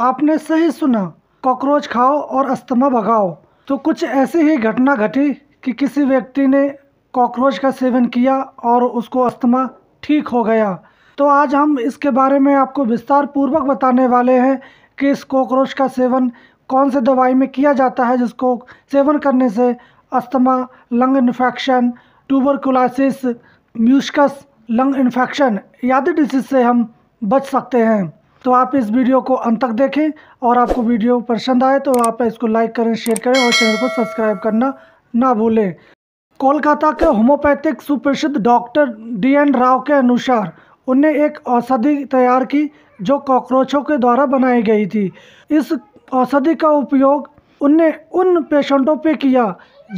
आपने सही सुना कॉकरोच खाओ और अस्थमा भगाओ तो कुछ ऐसी ही घटना घटी कि किसी व्यक्ति ने कॉकरोच का सेवन किया और उसको अस्थमा ठीक हो गया तो आज हम इसके बारे में आपको विस्तार पूर्वक बताने वाले हैं कि इस कॉकरोच का सेवन कौन से दवाई में किया जाता है जिसको सेवन करने से asthma lung infection tuberculosis mucus lung infection आदि डिजीज़ से हम बच सकते हैं तो आप इस वीडियो को अंत तक देखें और आपको वीडियो पसंद आए तो आप इसको लाइक करें शेयर करें और चैनल को सब्सक्राइब करना ना भूलें कोलकाता के होम्योपैथिक सुप्रसिद्ध डॉक्टर डी एन राव के अनुसार उन्हें एक औषधि तैयार की जो कॉकरोचों के द्वारा बनाई गई थी इस औषधि का उपयोग उनने उन पेशेंटों पे किया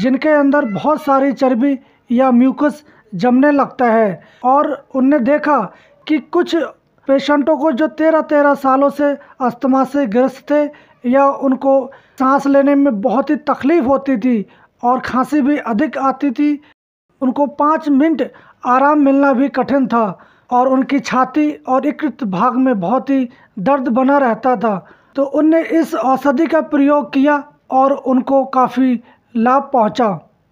जिनके अंदर बहुत सारी चर्बी या म्यूकस जमने लगता है और उनने देखा कि कुछ पेशेंटों को जो तेरह तेरह सालों से अस्थमा से ग्रस्त थे या उनको सांस लेने में बहुत ही तकलीफ़ होती थी और खांसी भी अधिक आती थी उनको पाँच मिनट आराम मिलना भी कठिन था और उनकी छाती और इकृत भाग में बहुत ही दर्द बना रहता था तो उनने इस औषधि का प्रयोग किया और उनको काफ़ी लाभ पहुंचा।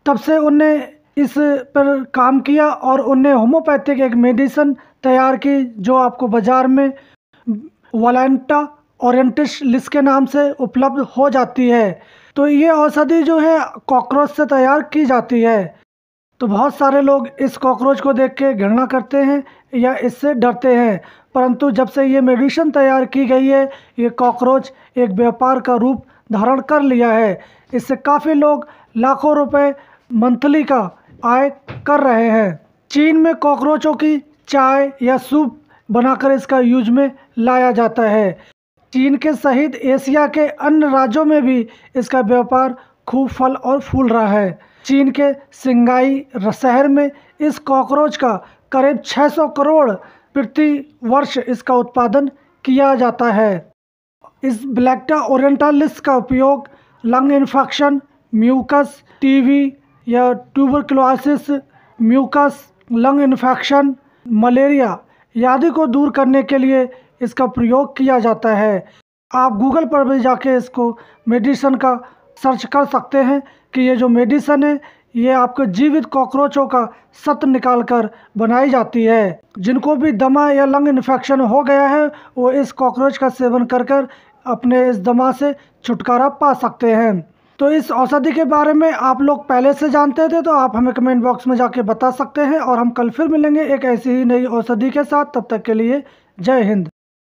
तब से उनने इस पर काम किया और उनने होम्योपैथिक एक मेडिसन तैयार की जो आपको बाज़ार में वलेंटा और लिस के नाम से उपलब्ध हो जाती है तो ये औषधि जो है कॉकरोच से तैयार की जाती है तो बहुत सारे लोग इस कॉकरोच को देख के घृणा करते हैं या इससे डरते हैं परंतु जब से ये मेडिसिन तैयार की गई है ये कॉकरोच एक व्यापार का रूप धारण कर लिया है इससे काफ़ी लोग लाखों रुपए मंथली का आय कर रहे हैं चीन में कॉकरोचों की चाय या सूप बनाकर इसका यूज में लाया जाता है चीन के सहित एशिया के अन्य राज्यों में भी इसका व्यापार खूब फल और फूल रहा है चीन के सिंगाई शहर में इस कॉकरोच का करीब 600 करोड़ प्रति वर्ष इसका उत्पादन किया जाता है इस ब्लैक्टा ओरिएंटालिस का उपयोग lung infection mucus tuberculosis mucus lung infection malaria आदि को दूर करने के लिए इसका प्रयोग किया जाता है आप गूगल पर भी जाके इसको मेडिसन का सर्च कर सकते हैं कि ये जो मेडिसन है ये आपके जीवित कॉकरोचों का सत निकाल कर बनाई जाती है जिनको भी दमा या लंग इन्फेक्शन हो गया है वो इस कॉकरोच का सेवन कर कर अपने इस दमा से छुटकारा पा सकते हैं तो इस औषधि के बारे में आप लोग पहले से जानते थे तो आप हमें कमेंट बॉक्स में जाके बता सकते हैं और हम कल फिर मिलेंगे एक ऐसी ही नई औषधि के साथ तब तक के लिए जय हिंद